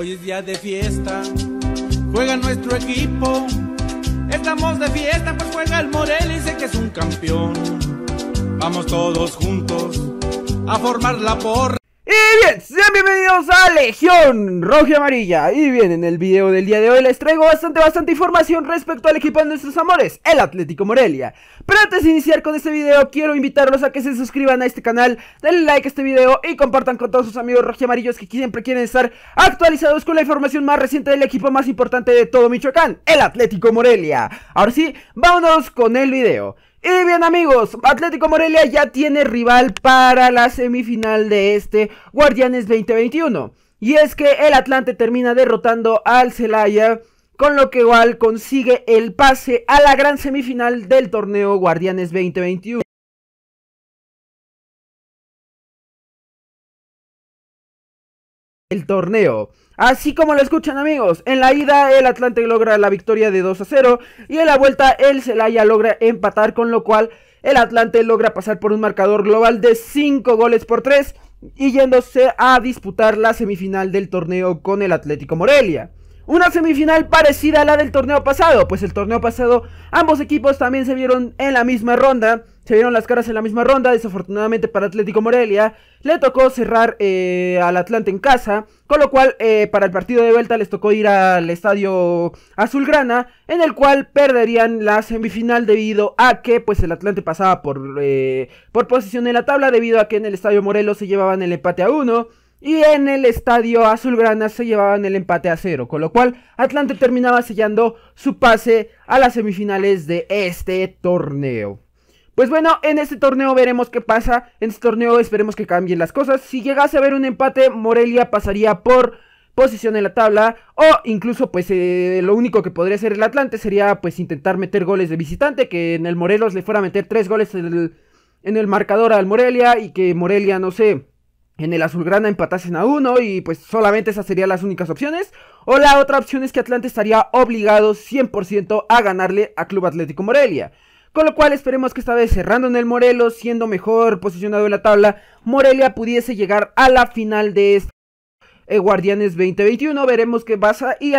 Hoy es día de fiesta, juega nuestro equipo. Estamos de fiesta, pues juega el Morel y sé que es un campeón. Vamos todos juntos a formar la porra. Y bien, sean bienvenidos a Legión Roja y Amarilla Y bien, en el video del día de hoy les traigo bastante, bastante información respecto al equipo de nuestros amores, el Atlético Morelia Pero antes de iniciar con este video, quiero invitarlos a que se suscriban a este canal Denle like a este video y compartan con todos sus amigos roja amarillos que siempre quieren estar actualizados con la información más reciente del equipo más importante de todo Michoacán, el Atlético Morelia Ahora sí, vámonos con el video y bien amigos, Atlético Morelia ya tiene rival para la semifinal de este Guardianes 2021. Y es que el Atlante termina derrotando al Celaya, con lo que igual consigue el pase a la gran semifinal del torneo Guardianes 2021. el torneo. Así como lo escuchan amigos, en la ida el Atlante logra la victoria de 2 a 0 y en la vuelta el Celaya logra empatar con lo cual el Atlante logra pasar por un marcador global de 5 goles por 3 y yéndose a disputar la semifinal del torneo con el Atlético Morelia. Una semifinal parecida a la del torneo pasado, pues el torneo pasado ambos equipos también se vieron en la misma ronda, se vieron las caras en la misma ronda, desafortunadamente para Atlético Morelia le tocó cerrar eh, al Atlante en casa, con lo cual eh, para el partido de vuelta les tocó ir al estadio Azulgrana, en el cual perderían la semifinal debido a que pues el Atlante pasaba por, eh, por posición en la tabla, debido a que en el estadio Morelos se llevaban el empate a uno y en el estadio azulgrana se llevaban el empate a cero, con lo cual Atlante terminaba sellando su pase a las semifinales de este torneo. Pues bueno, en este torneo veremos qué pasa, en este torneo esperemos que cambien las cosas, si llegase a haber un empate Morelia pasaría por posición en la tabla o incluso pues eh, lo único que podría hacer el Atlante sería pues intentar meter goles de visitante, que en el Morelos le fuera a meter tres goles en el, en el marcador al Morelia y que Morelia no sé en el Azulgrana empatasen a uno y pues solamente esas serían las únicas opciones. O la otra opción es que Atlante estaría obligado 100% a ganarle a Club Atlético Morelia. Con lo cual esperemos que esta vez cerrando en el Morelos, siendo mejor posicionado en la tabla, Morelia pudiese llegar a la final de este Guardianes 2021. Veremos qué pasa y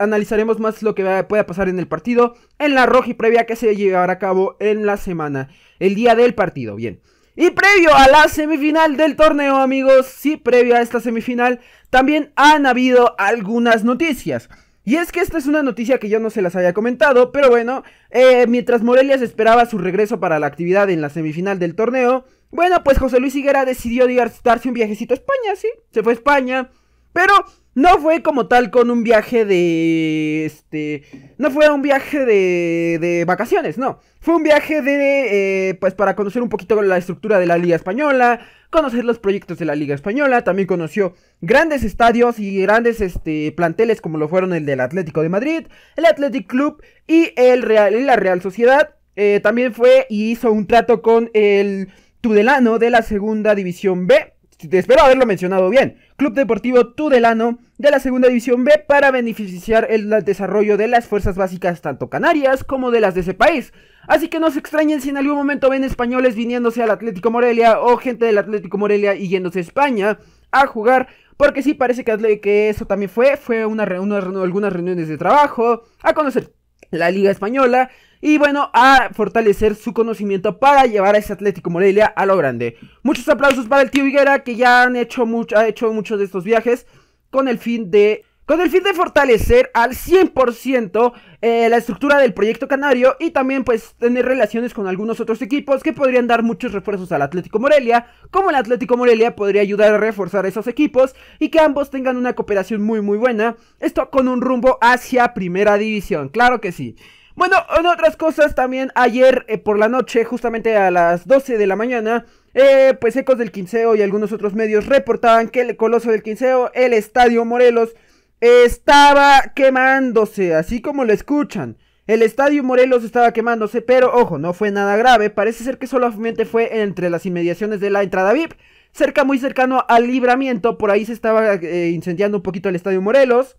analizaremos más lo que pueda pasar en el partido en la roja y previa que se llevará a cabo en la semana, el día del partido. Bien. Y previo a la semifinal del torneo, amigos, sí, previo a esta semifinal, también han habido algunas noticias. Y es que esta es una noticia que yo no se las había comentado, pero bueno, eh, mientras Morelia esperaba su regreso para la actividad en la semifinal del torneo, bueno, pues José Luis Higuera decidió darse un viajecito a España, sí, se fue a España, pero no fue como tal con un viaje de. Este. No fue un viaje de. vacaciones, no. Fue un viaje de. Eh, pues para conocer un poquito la estructura de la Liga Española. Conocer los proyectos de la Liga Española. También conoció grandes estadios y grandes este, planteles como lo fueron el del Atlético de Madrid, el Athletic Club y, el Real, la Real Sociedad. Eh, también fue y hizo un trato con el Tudelano de la Segunda División B. Espero haberlo mencionado bien. Club Deportivo Tudelano de la Segunda División B para beneficiar el desarrollo de las fuerzas básicas tanto canarias como de las de ese país. Así que no se extrañen si en algún momento ven españoles viniéndose al Atlético Morelia o gente del Atlético Morelia y yéndose a España a jugar, porque sí parece que, eso también fue, fue una, una, algunas reuniones de trabajo, a conocer la Liga Española y bueno, a fortalecer su conocimiento para llevar a ese Atlético Morelia a lo grande. Muchos aplausos para el tío Higuera que ya han hecho ha hecho muchos de estos viajes con el fin de con el fin de fortalecer al 100% eh, la estructura del proyecto canario y también pues tener relaciones con algunos otros equipos que podrían dar muchos refuerzos al Atlético Morelia, como el Atlético Morelia podría ayudar a reforzar esos equipos y que ambos tengan una cooperación muy muy buena, esto con un rumbo hacia primera división, claro que sí. Bueno, en otras cosas también ayer eh, por la noche, justamente a las 12 de la mañana, eh, pues Ecos del Quinceo y algunos otros medios reportaban que el Coloso del Quinceo, el Estadio Morelos, estaba quemándose, así como lo escuchan. El estadio Morelos estaba quemándose, pero ojo, no fue nada grave. Parece ser que solamente fue entre las inmediaciones de la entrada VIP, cerca, muy cercano al libramiento. Por ahí se estaba eh, incendiando un poquito el estadio Morelos.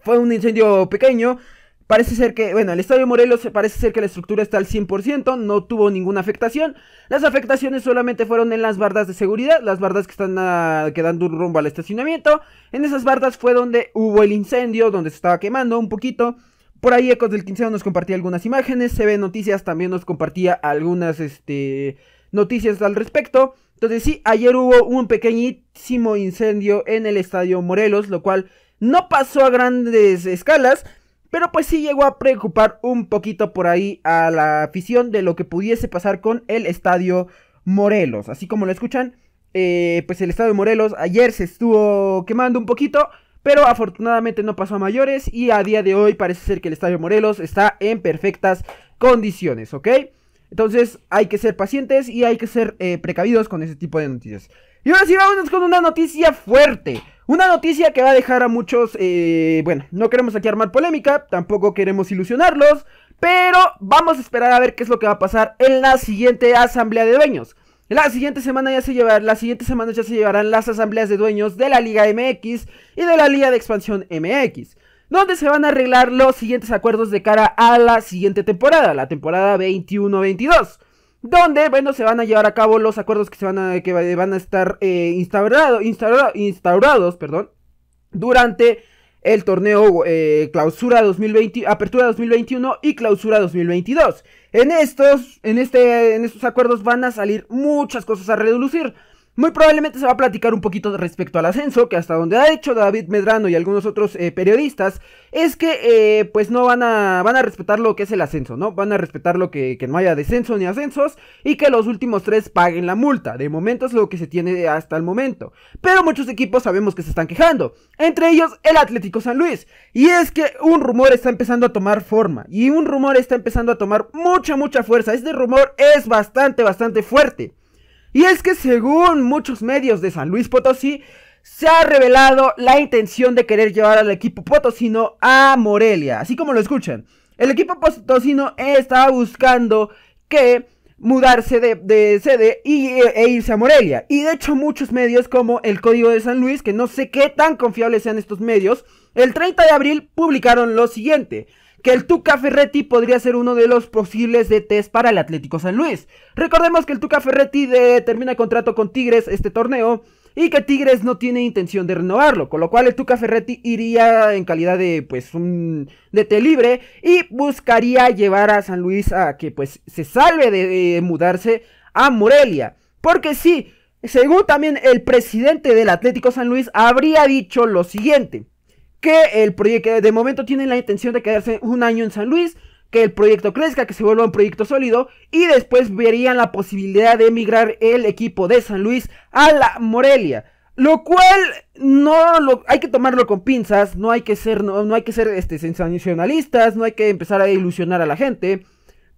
Fue un incendio pequeño, Parece ser que, bueno, el Estadio Morelos parece ser que la estructura está al 100%, no tuvo ninguna afectación. Las afectaciones solamente fueron en las bardas de seguridad, las bardas que están quedando un rumbo al estacionamiento. En esas bardas fue donde hubo el incendio, donde se estaba quemando un poquito. Por ahí Ecos del Quinceo nos compartía algunas imágenes, CB Noticias también nos compartía algunas este, noticias al respecto. Entonces sí, ayer hubo un pequeñísimo incendio en el Estadio Morelos, lo cual no pasó a grandes escalas, pero pues sí llegó a preocupar un poquito por ahí a la afición de lo que pudiese pasar con el estadio Morelos. Así como lo escuchan, eh, pues el estadio Morelos ayer se estuvo quemando un poquito. Pero afortunadamente no pasó a mayores y a día de hoy parece ser que el Estadio Morelos está en perfectas condiciones, ¿ok? Entonces hay que ser pacientes y hay que ser eh, precavidos con ese tipo de noticias. Y ahora sí, vámonos con una noticia fuerte. Una noticia que va a dejar a muchos, eh, bueno, no queremos aquí armar polémica, tampoco queremos ilusionarlos, pero vamos a esperar a ver qué es lo que va a pasar en la siguiente asamblea de dueños. La siguiente semana ya se la siguiente semana ya se llevarán las asambleas de dueños de la Liga MX y de la Liga de Expansión MX, donde se van a arreglar los siguientes acuerdos de cara a la siguiente temporada, la temporada 21-22 donde, bueno, se van a llevar a cabo los acuerdos que, se van, a, que van a estar eh, instaurado, instaurados perdón, durante el torneo eh, clausura 2020, apertura 2021 y clausura 2022. En estos, en este, en estos acuerdos van a salir muchas cosas a reducir. Muy probablemente se va a platicar un poquito respecto al ascenso, que hasta donde ha hecho David Medrano y algunos otros eh, periodistas, es que eh, pues no van a, van a respetar lo que es el ascenso, ¿no? Van a respetar lo que, que no haya descenso ni ascensos y que los últimos tres paguen la multa. De momento es lo que se tiene hasta el momento. Pero muchos equipos sabemos que se están quejando, entre ellos el Atlético San Luis. Y es que un rumor está empezando a tomar forma y un rumor está empezando a tomar mucha, mucha fuerza. Este rumor es bastante, bastante fuerte. Y es que según muchos medios de San Luis Potosí, se ha revelado la intención de querer llevar al equipo potosino a Morelia, así como lo escuchan. El equipo potosino estaba buscando que mudarse de, sede y, e, irse a Morelia. Y de hecho muchos medios como El Código de San Luis, que no sé qué tan confiables sean estos medios, el 30 de abril publicaron lo siguiente que el Tuca Ferretti podría ser uno de los posibles DTs para el Atlético San Luis. Recordemos que el Tuca Ferretti termina eh, termina contrato con Tigres este torneo y que Tigres no tiene intención de renovarlo, con lo cual el Tuca Ferretti iría en calidad de pues un DT libre y buscaría llevar a San Luis a que pues se salve de, de mudarse a Morelia, porque sí, según también el presidente del Atlético San Luis habría dicho lo siguiente: que el proyecto, de momento tienen la intención de quedarse un año en San Luis, que el proyecto crezca, que se vuelva un proyecto sólido y después verían la posibilidad de emigrar el equipo de San Luis a la Morelia. Lo cual no hay que tomarlo con pinzas, no hay que ser, no, hay que ser este, sensacionalistas, no hay que empezar a ilusionar a la gente.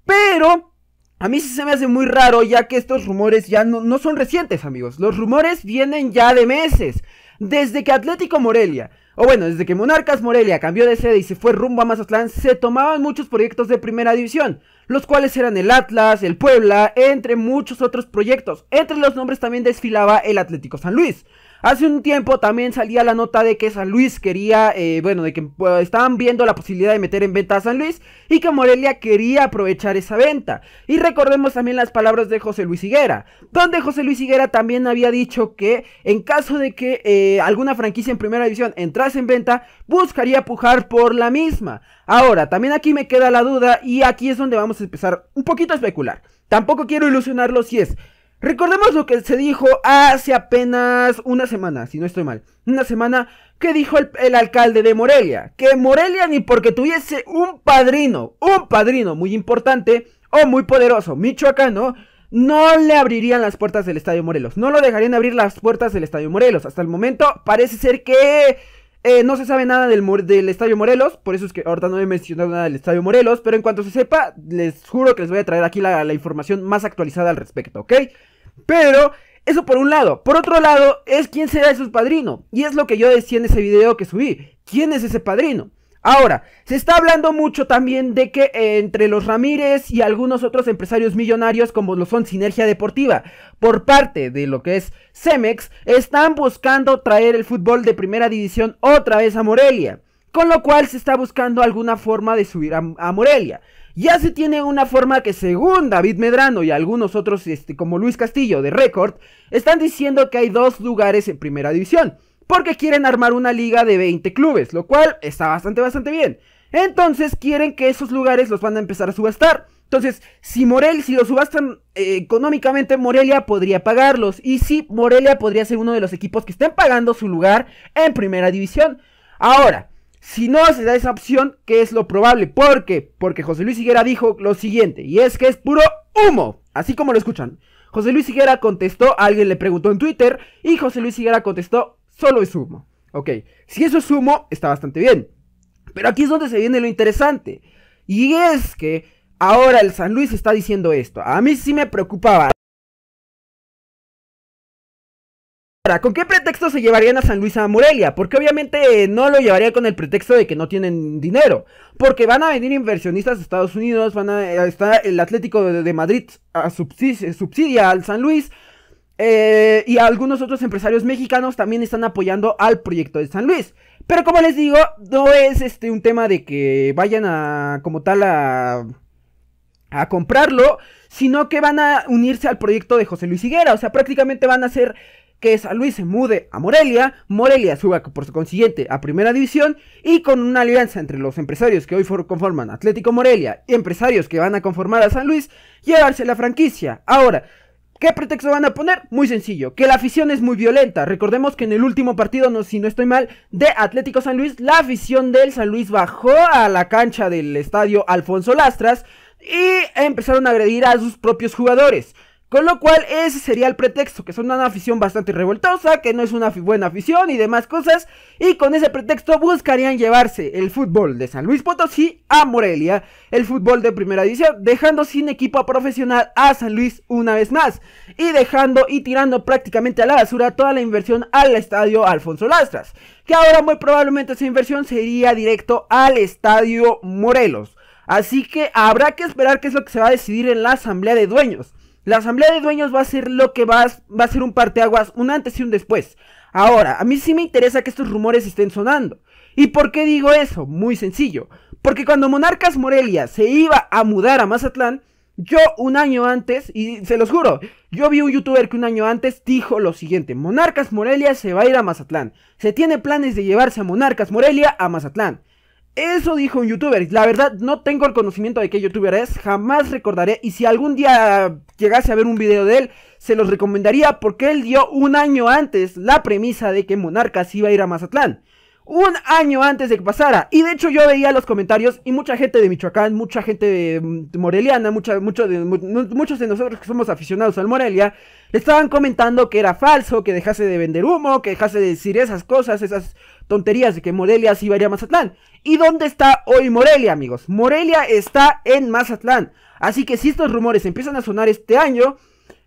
Pero a mí sí se me hace muy raro ya que estos rumores ya no son recientes amigos, los rumores vienen ya de meses. Desde que Atlético Morelia, o bueno, desde que Monarcas Morelia cambió de sede y se fue rumbo a Mazatlán, se tomaban muchos proyectos de primera división, los cuales eran el Atlas, el Puebla, entre muchos otros proyectos. Entre los nombres también desfilaba el Atlético San Luis. Hace un tiempo también salía la nota de que San Luis quería, eh, bueno, de que pues, estaban viendo la posibilidad de meter en venta a San Luis y que Morelia quería aprovechar esa venta. Y recordemos también las palabras de José Luis Higuera, donde José Luis Higuera también había dicho que en caso de que eh, alguna franquicia en primera división entrase en venta, buscaría pujar por la misma. Ahora, también aquí me queda la duda y aquí es donde vamos a empezar un poquito a especular. Tampoco quiero ilusionarlo si es Recordemos lo que se dijo hace apenas una semana, si no estoy mal. Una semana que dijo el, alcalde de Morelia. Que Morelia ni porque tuviese un padrino, un padrino muy importante o muy poderoso, michoacano, no le abrirían las puertas del Estadio Morelos. No lo dejarían abrir las puertas del Estadio Morelos. Hasta el momento parece ser que eh, no se sabe nada del, del, Estadio Morelos, por eso es que ahorita no he mencionado nada del Estadio Morelos, pero en cuanto se sepa, les juro que les voy a traer aquí la, información más actualizada al respecto, ¿ok? Pero eso por un lado. Por otro lado, es quién será ese padrino. Y es lo que yo decía en ese video que subí. ¿Quién es ese padrino? Ahora, se está hablando mucho también de que eh, entre los Ramírez y algunos otros empresarios millonarios como lo son Sinergia Deportiva, por parte de lo que es Cemex, están buscando traer el fútbol de primera división otra vez a Morelia. Con lo cual se está buscando alguna forma de subir a, Morelia. Ya se tiene una forma que según David Medrano y algunos otros este, como Luis Castillo de Record, están diciendo que hay dos lugares en primera división porque quieren armar una liga de 20 clubes, lo cual está bastante, bastante bien. Entonces quieren que esos lugares los van a empezar a subastar. Entonces, si Morel, si lo subastan eh, económicamente, Morelia podría pagarlos. Y sí, Morelia podría ser uno de los equipos que estén pagando su lugar en primera división. Ahora, si no se da esa opción, ¿qué es lo probable? ¿Por qué? porque José Luis Higuera dijo lo siguiente, y es que es puro humo, así como lo escuchan. José Luis Higuera contestó, alguien le preguntó en Twitter, y José Luis Higuera contestó, solo es humo. Ok, si eso es humo, está bastante bien. Pero aquí es donde se viene lo interesante. Y es que ahora el San Luis está diciendo esto. A mí sí me preocupaba. Ahora, ¿con qué pretexto se llevarían a San Luis a Morelia? Porque obviamente no lo llevaría con el pretexto de que no tienen dinero. Porque van a venir inversionistas de Estados Unidos, van a estar el Atlético de, Madrid a subsidia al San Luis. Eh, y algunos otros empresarios mexicanos también están apoyando al proyecto de San Luis. Pero como les digo, no es este un tema de que vayan a como tal a, a comprarlo, sino que van a unirse al proyecto de José Luis Higuera. O sea, prácticamente van a hacer que San Luis se mude a Morelia, Morelia suba por su consiguiente a Primera División y con una alianza entre los empresarios que hoy conforman Atlético Morelia y empresarios que van a conformar a San Luis, llevarse la franquicia. Ahora, ¿Qué pretexto van a poner? Muy sencillo, que la afición es muy violenta. Recordemos que en el último partido, no, si no estoy mal, de Atlético San Luis, la afición del San Luis bajó a la cancha del estadio Alfonso Lastras y empezaron a agredir a sus propios jugadores. Con lo cual, ese sería el pretexto, que son una afición bastante revoltosa, que no es una buena afición y demás cosas, y con ese pretexto buscarían llevarse el fútbol de San Luis Potosí a Morelia, el fútbol de primera división, dejando sin equipo profesional a San Luis una vez más, y dejando y tirando prácticamente a la basura toda la inversión al estadio Alfonso Lastras, que ahora muy probablemente esa inversión sería directo al estadio Morelos. Así que habrá que esperar qué es lo que se va a decidir en la asamblea de dueños la asamblea de dueños va a ser lo que va a, va a ser un parteaguas, un antes y un después. Ahora, a mí sí me interesa que estos rumores estén sonando. ¿Y por qué digo eso? Muy sencillo. Porque cuando Monarcas Morelia se iba a mudar a Mazatlán, yo un año antes, y se los juro, yo vi un youtuber que un año antes dijo lo siguiente, Monarcas Morelia se va a ir a Mazatlán. Se tiene planes de llevarse a Monarcas Morelia a Mazatlán. Eso dijo un youtuber. La verdad, no tengo el conocimiento de qué youtuber es. Jamás recordaré. Y si algún día llegase a ver un video de él, se los recomendaría porque él dio un año antes la premisa de que Monarcas iba a ir a Mazatlán. Un año antes de que pasara. Y de hecho yo veía los comentarios y mucha gente de Michoacán, mucha gente de mm, Moreliana, muchos de nosotros que somos aficionados al Morelia, le estaban comentando que era falso, que dejase de vender humo, que dejase de decir esas cosas, esas tonterías de que Morelia sí iba a ir a Mazatlán. ¿Y dónde está hoy Morelia, amigos? Morelia está en Mazatlán. Así que si estos rumores empiezan a sonar este año,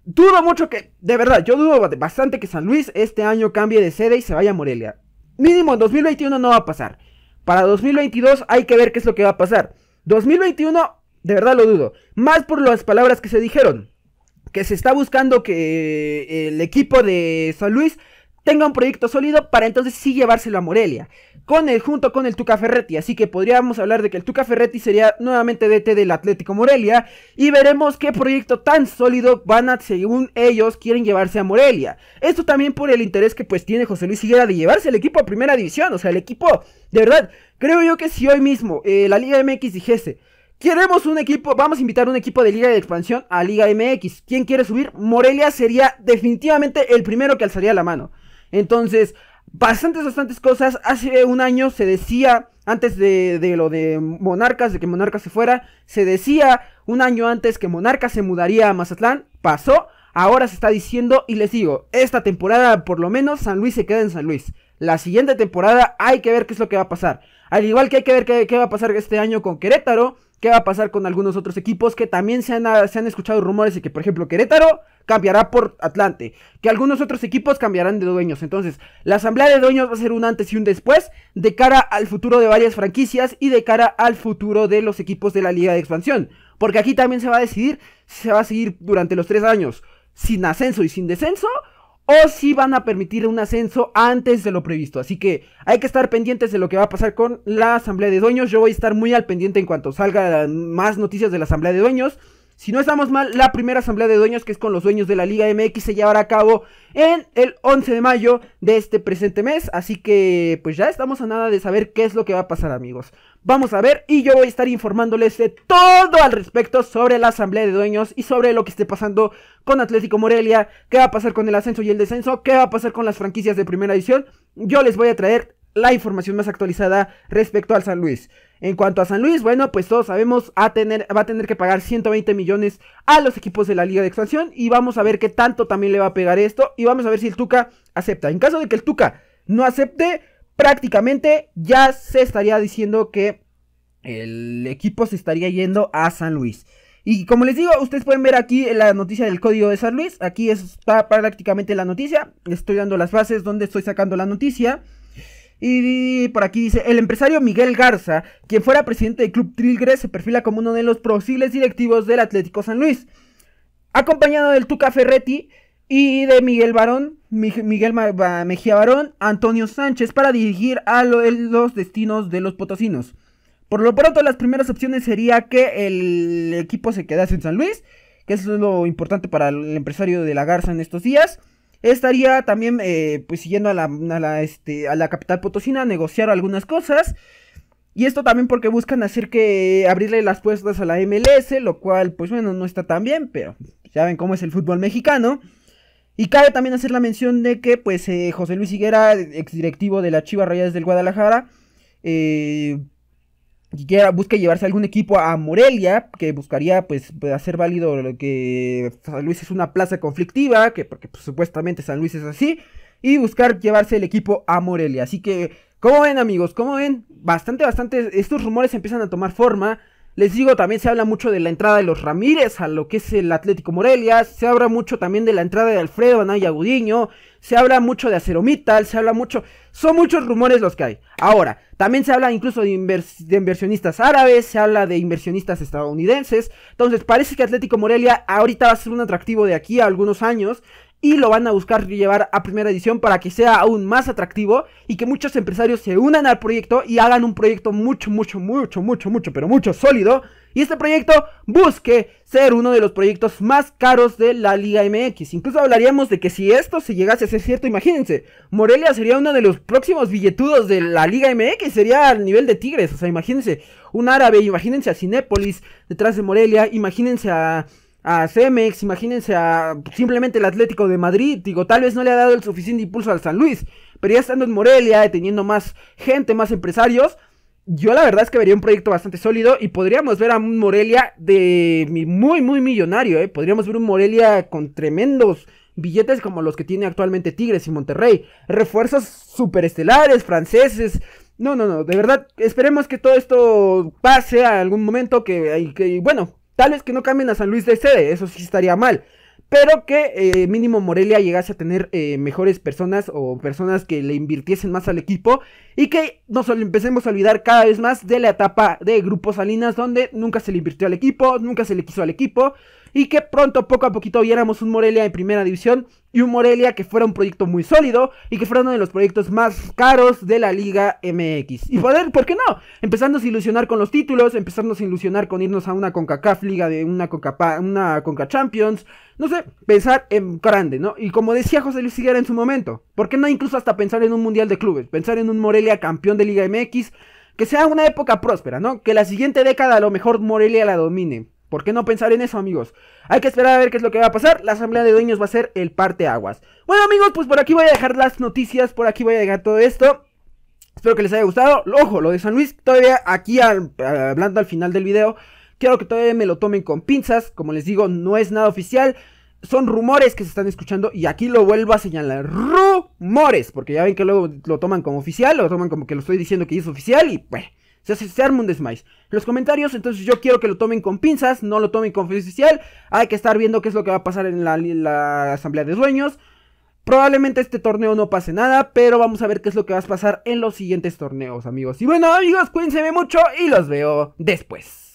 dudo mucho que, de verdad, yo dudo bastante que San Luis este año cambie de sede y se vaya a Morelia. Mínimo en 2021 no va a pasar. Para 2022 hay que ver qué es lo que va a pasar. 2021, de verdad lo dudo. Más por las palabras que se dijeron. Que se está buscando que eh, el equipo de San Luis tenga un proyecto sólido para entonces sí llevárselo a Morelia junto con el Tuca Ferretti. Así que podríamos hablar de que el Tuca Ferretti sería nuevamente DT del Atlético Morelia. Y veremos qué proyecto tan sólido van a, según ellos, quieren llevarse a Morelia. Esto también por el interés que pues tiene José Luis Higuera de llevarse el equipo a primera división. O sea, el equipo, de verdad, creo yo que si hoy mismo eh, la Liga MX dijese... Queremos un equipo, vamos a invitar un equipo de Liga de Expansión a Liga MX. ¿Quién quiere subir? Morelia sería definitivamente el primero que alzaría la mano. Entonces, bastantes, bastantes cosas. Hace un año se decía, antes de, lo de Monarcas, de que Monarcas se fuera, se decía un año antes que Monarcas se mudaría a Mazatlán. Pasó, ahora se está diciendo y les digo, esta temporada por lo menos San Luis se queda en San Luis. La siguiente temporada hay que ver qué es lo que va a pasar. Al igual que hay que ver qué, qué va a pasar este año con Querétaro ¿Qué va a pasar con algunos otros equipos que también ah, se han, escuchado rumores de que, por ejemplo, Querétaro cambiará por Atlante, que algunos otros equipos cambiarán de dueños? Entonces, la asamblea de dueños va a ser un antes y un después de cara al futuro de varias franquicias y de cara al futuro de los equipos de la Liga de Expansión, porque aquí también se va a decidir si se va a seguir durante los tres años sin ascenso y sin descenso o si van a permitir un ascenso antes de lo previsto. Así que hay que estar pendientes de lo que va a pasar con la Asamblea de Dueños. Yo voy a estar muy al pendiente en cuanto salga más noticias de la Asamblea de Dueños. Si no estamos mal, la primera asamblea de dueños, que es con los dueños de la Liga MX, se llevará a cabo en el 11 de mayo de este presente mes. Así que, pues ya estamos a nada de saber qué es lo que va a pasar, amigos. Vamos a ver y yo voy a estar informándoles de todo al respecto sobre la asamblea de dueños y sobre lo que esté pasando con Atlético Morelia, qué va a pasar con el ascenso y el descenso, qué va a pasar con las franquicias de primera edición. Yo les voy a traer la información más actualizada respecto al San Luis. En cuanto a San Luis, bueno, pues todos sabemos a tener, va a tener que pagar 120 millones a los equipos de la Liga de Expansión y vamos a ver qué tanto también le va a pegar esto y vamos a ver si el Tuca acepta. En caso de que el Tuca no acepte, prácticamente ya se estaría diciendo que el equipo se estaría yendo a San Luis. Y como les digo, ustedes pueden ver aquí la noticia del código de San Luis. Aquí está prácticamente la noticia. Estoy dando las bases donde estoy sacando la noticia. Y por aquí dice, el empresario Miguel Garza, quien fuera presidente del Club Trilgre, se perfila como uno de los posibles directivos del Atlético San Luis. Acompañado del Tuca Ferretti y de Miguel Barón, Miguel Mejía Barón, Antonio Sánchez, para dirigir a los destinos de los potosinos. Por lo pronto, las primeras opciones sería que el equipo se quedase en San Luis, que es lo importante para el empresario de la Garza en estos días. Estaría también eh, pues siguiendo a la, este, a la, capital potosina a negociar algunas cosas. Y esto también porque buscan hacer que abrirle las puertas a la MLS, lo cual pues bueno, no está tan bien, pero ya ven cómo es el fútbol mexicano. Y cabe también hacer la mención de que pues eh, José Luis Higuera, exdirectivo de la Chivas Rayadas del Guadalajara, eh, que quiera, busca llevarse algún equipo a Morelia, que buscaría pues, pues hacer válido lo que San Luis es una plaza conflictiva, que porque pues, supuestamente San Luis es así, y buscar llevarse el equipo a Morelia. Así que, ¿cómo ven amigos? ¿Cómo ven? Bastante, bastante, estos rumores empiezan a tomar forma. Les digo, también se habla mucho de la entrada de los Ramírez a lo que es el Atlético Morelia, se habla mucho también de la entrada de Alfredo Anaya Gudiño, se habla mucho de Aceromital, se habla mucho, son muchos rumores los que hay. Ahora, también se habla incluso de, de inversionistas árabes, se habla de inversionistas estadounidenses, entonces parece que Atlético Morelia ahorita va a ser un atractivo de aquí a algunos años y lo van a buscar llevar a primera edición para que sea aún más atractivo y que muchos empresarios se unan al proyecto y hagan un proyecto mucho, mucho, mucho, mucho, mucho, pero mucho sólido y este proyecto busque ser uno de los proyectos más caros de la Liga MX. Incluso hablaríamos de que si esto se llegase a ser cierto, imagínense, Morelia sería uno de los próximos billetudos de la Liga MX, sería al nivel de Tigres. O sea, imagínense un árabe, imagínense a Cinépolis detrás de Morelia, imagínense a a Cemex, imagínense a simplemente el Atlético de Madrid, digo, tal vez no le ha dado el suficiente impulso al San Luis, pero ya estando en Morelia, teniendo más gente, más empresarios, yo la verdad es que vería un proyecto bastante sólido y podríamos ver a un Morelia de muy, muy millonario, ¿eh? Podríamos ver un Morelia con tremendos billetes como los que tiene actualmente Tigres y Monterrey. Refuerzos superestelares, franceses. No, no, no, de verdad, esperemos que todo esto pase a algún momento que, que bueno, tal vez que no cambien a San Luis de sede, eso sí estaría mal pero que eh, mínimo Morelia llegase a tener eh, mejores personas o personas que le invirtiesen más al equipo y que nos empecemos a olvidar cada vez más de la etapa de grupos Salinas donde nunca se le invirtió al equipo, nunca se le quiso al equipo, y que pronto, poco a poquito, viéramos un Morelia en primera división y un Morelia que fuera un proyecto muy sólido y que fuera uno de los proyectos más caros de la Liga MX. Y poder, ¿por qué no? Empezarnos a ilusionar con los títulos, empezarnos a ilusionar con irnos a una CONCACAF Liga de una CONCA, una Champions, no sé, pensar en grande, ¿no? Y como decía José Luis Higuera en su momento, ¿por qué no incluso hasta pensar en un Mundial de Clubes? Pensar en un Morelia campeón de Liga MX, que sea una época próspera, ¿no? Que la siguiente década a lo mejor Morelia la domine. ¿Por qué no pensar en eso, amigos? Hay que esperar a ver qué es lo que va a pasar. La asamblea de dueños va a ser el parte aguas. Bueno, amigos, pues por aquí voy a dejar las noticias. Por aquí voy a dejar todo esto. Espero que les haya gustado. Ojo, lo de San Luis, todavía aquí hablando al final del video. Quiero que todavía me lo tomen con pinzas. Como les digo, no es nada oficial. Son rumores que se están escuchando. Y aquí lo vuelvo a señalar. Rumores. Porque ya ven que luego lo toman como oficial. Lo toman como que lo estoy diciendo que es oficial. Y pues. Se, arma un desmais. Los comentarios, entonces yo quiero que lo tomen con pinzas, no lo tomen con oficial. Hay que estar viendo qué es lo que va a pasar en la, asamblea de dueños. Probablemente este torneo no pase nada, pero vamos a ver qué es lo que va a pasar en los siguientes torneos, amigos. Y bueno, amigos, cuídense mucho y los veo después.